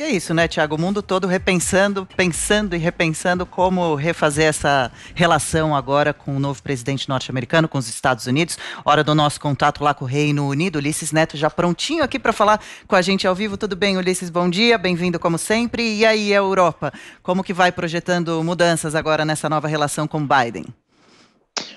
E é isso, né, Tiago? O mundo todo repensando, pensando e repensando como refazer essa relação agora com o novo presidente norte-americano, com os Estados Unidos. Hora do nosso contato lá com o Reino Unido. Ulisses Neto já prontinho aqui para falar com a gente ao vivo. Tudo bem, Ulisses? Bom dia, bem-vindo como sempre. E aí, Europa, como que vai projetando mudanças agora nessa nova relação com Biden?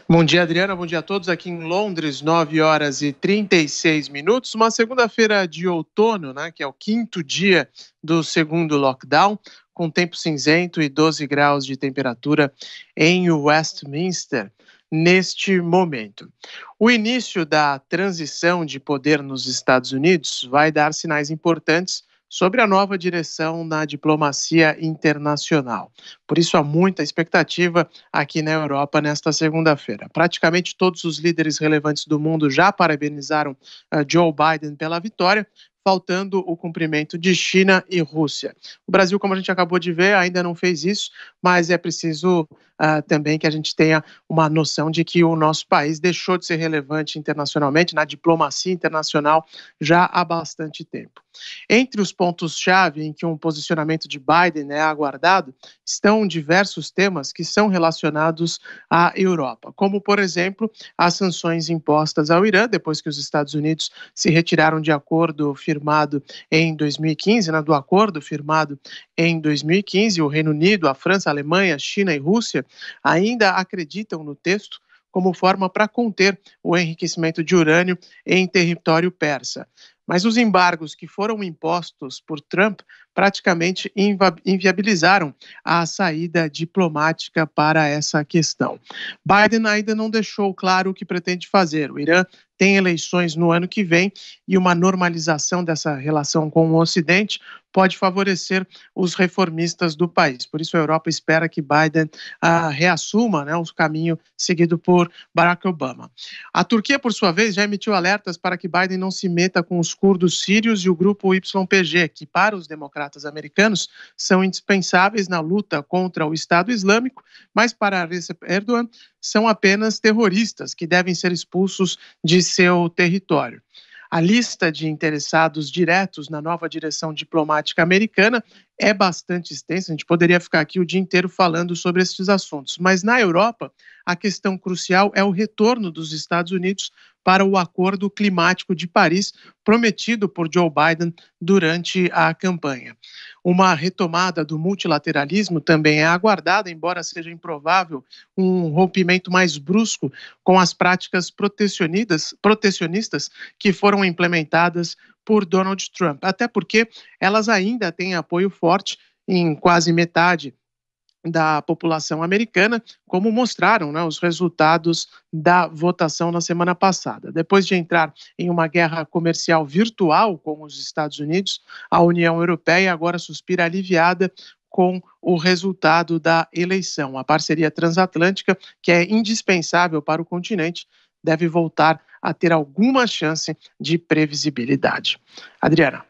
Bom dia, Adriana. Bom dia a todos. Aqui em Londres, 9 horas e 36 minutos. Uma segunda-feira de outono, né, que é o quinto dia do segundo lockdown, com tempo cinzento e 12 graus de temperatura em Westminster neste momento. O início da transição de poder nos Estados Unidos vai dar sinais importantes sobre a nova direção na diplomacia internacional. Por isso há muita expectativa aqui na Europa nesta segunda-feira. Praticamente todos os líderes relevantes do mundo já parabenizaram eh, Joe Biden pela vitória, faltando o cumprimento de China e Rússia. O Brasil, como a gente acabou de ver, ainda não fez isso, mas é preciso uh, também que a gente tenha uma noção de que o nosso país deixou de ser relevante internacionalmente, na diplomacia internacional, já há bastante tempo. Entre os pontos-chave em que um posicionamento de Biden é aguardado estão diversos temas que são relacionados à Europa, como, por exemplo, as sanções impostas ao Irã depois que os Estados Unidos se retiraram de acordo firmado em 2015, né, do acordo firmado em 2015, o Reino Unido, a França, a Alemanha, China e Rússia ainda acreditam no texto como forma para conter o enriquecimento de urânio em território persa. Mas os embargos que foram impostos por Trump praticamente inviabilizaram a saída diplomática para essa questão. Biden ainda não deixou claro o que pretende fazer. O Irã tem eleições no ano que vem e uma normalização dessa relação com o Ocidente pode favorecer os reformistas do país. Por isso, a Europa espera que Biden ah, reassuma né, o caminho seguido por Barack Obama. A Turquia, por sua vez, já emitiu alertas para que Biden não se meta com os curdos sírios e o grupo YPG, que, para os democratas americanos, são indispensáveis na luta contra o Estado Islâmico, mas para Recep Erdogan, são apenas terroristas que devem ser expulsos de seu território a lista de interessados diretos na nova direção diplomática americana é bastante extensa, a gente poderia ficar aqui o dia inteiro falando sobre esses assuntos. Mas na Europa, a questão crucial é o retorno dos Estados Unidos para o Acordo Climático de Paris, prometido por Joe Biden durante a campanha. Uma retomada do multilateralismo também é aguardada, embora seja improvável um rompimento mais brusco com as práticas protecionistas que foram implementadas por Donald Trump, até porque elas ainda têm apoio forte em quase metade da população americana, como mostraram né, os resultados da votação na semana passada. Depois de entrar em uma guerra comercial virtual com os Estados Unidos, a União Europeia agora suspira aliviada com o resultado da eleição. A parceria transatlântica, que é indispensável para o continente, deve voltar a ter alguma chance de previsibilidade. Adriana.